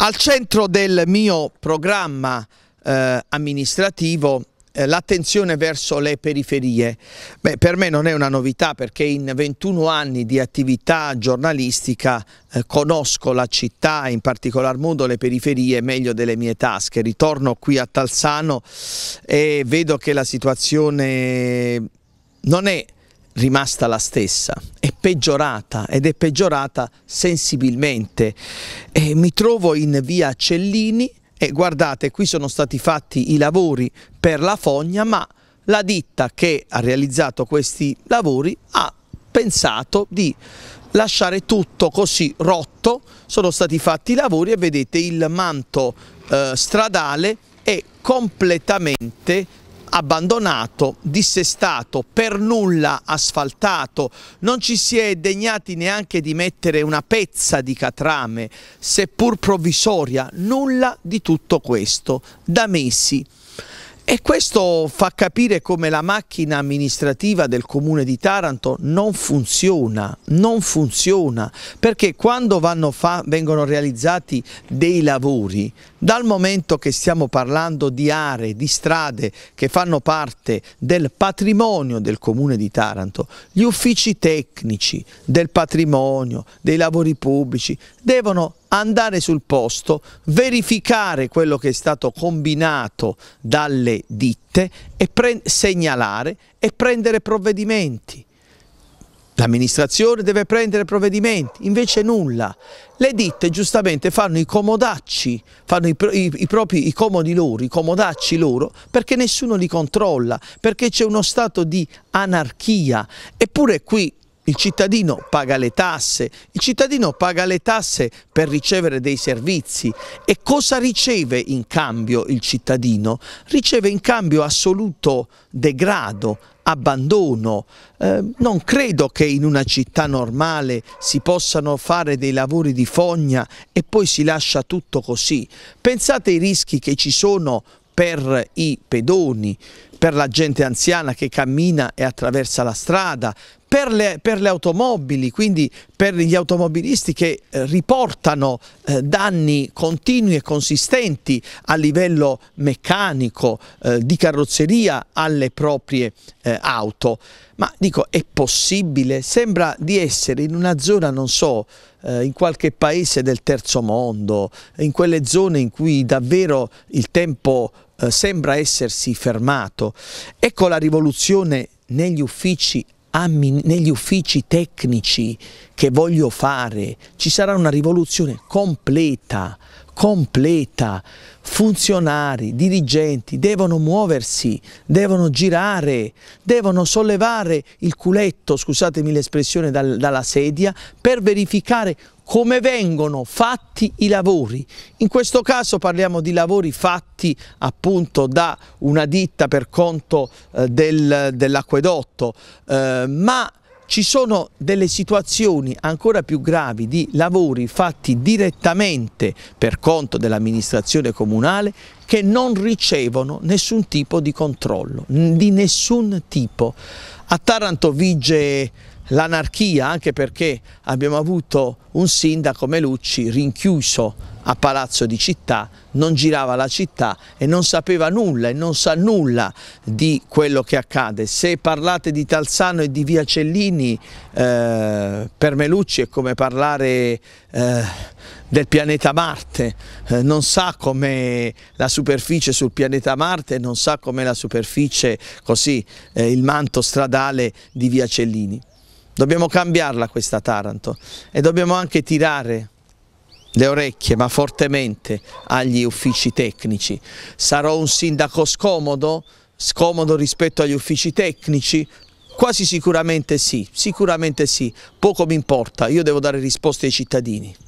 Al centro del mio programma eh, amministrativo eh, l'attenzione verso le periferie. Beh, per me non è una novità perché in 21 anni di attività giornalistica eh, conosco la città in particolar modo le periferie meglio delle mie tasche. Ritorno qui a Talsano e vedo che la situazione non è rimasta la stessa, è peggiorata ed è peggiorata sensibilmente. E mi trovo in via Cellini e guardate qui sono stati fatti i lavori per la fogna ma la ditta che ha realizzato questi lavori ha pensato di lasciare tutto così rotto, sono stati fatti i lavori e vedete il manto eh, stradale è completamente abbandonato, dissestato, per nulla asfaltato, non ci si è degnati neanche di mettere una pezza di catrame, seppur provvisoria, nulla di tutto questo, da mesi. E questo fa capire come la macchina amministrativa del comune di Taranto non funziona, non funziona, perché quando fa, vengono realizzati dei lavori, dal momento che stiamo parlando di aree, di strade che fanno parte del patrimonio del comune di Taranto, gli uffici tecnici del patrimonio, dei lavori pubblici, devono andare sul posto, verificare quello che è stato combinato dalle ditte e segnalare e prendere provvedimenti. L'amministrazione deve prendere provvedimenti, invece nulla. Le ditte giustamente fanno i comodacci, fanno i, i, i propri i comodi loro, i comodacci loro, perché nessuno li controlla, perché c'è uno stato di anarchia. Eppure qui il cittadino paga le tasse, il cittadino paga le tasse per ricevere dei servizi e cosa riceve in cambio il cittadino? Riceve in cambio assoluto degrado, abbandono. Eh, non credo che in una città normale si possano fare dei lavori di fogna e poi si lascia tutto così. Pensate ai rischi che ci sono per i pedoni, per la gente anziana che cammina e attraversa la strada, per le, per le automobili, quindi per gli automobilisti che eh, riportano eh, danni continui e consistenti a livello meccanico, eh, di carrozzeria alle proprie auto. Ma dico, è possibile? Sembra di essere in una zona, non so, in qualche paese del terzo mondo, in quelle zone in cui davvero il tempo eh, sembra essersi fermato. Ecco la rivoluzione negli uffici negli uffici tecnici che voglio fare, ci sarà una rivoluzione completa, completa. Funzionari, dirigenti devono muoversi, devono girare, devono sollevare il culetto, scusatemi l'espressione, dal, dalla sedia per verificare come vengono fatti i lavori. In questo caso parliamo di lavori fatti appunto da una ditta per conto eh, del, dell'acquedotto, eh, ma ci sono delle situazioni ancora più gravi di lavori fatti direttamente per conto dell'amministrazione comunale che non ricevono nessun tipo di controllo, di nessun tipo. A Taranto vige l'anarchia anche perché abbiamo avuto un sindaco Melucci rinchiuso a Palazzo di Città, non girava la città e non sapeva nulla e non sa nulla di quello che accade. Se parlate di Talzano e di Via Cellini, eh, per Melucci è come parlare eh, del pianeta Marte, eh, non sa com'è la superficie sul pianeta Marte, non sa com'è la superficie, così, eh, il manto stradale di via Cellini. Dobbiamo cambiarla questa Taranto e dobbiamo anche tirare le orecchie, ma fortemente, agli uffici tecnici. Sarò un sindaco scomodo? Scomodo rispetto agli uffici tecnici? Quasi sicuramente sì, sicuramente sì, poco mi importa, io devo dare risposte ai cittadini.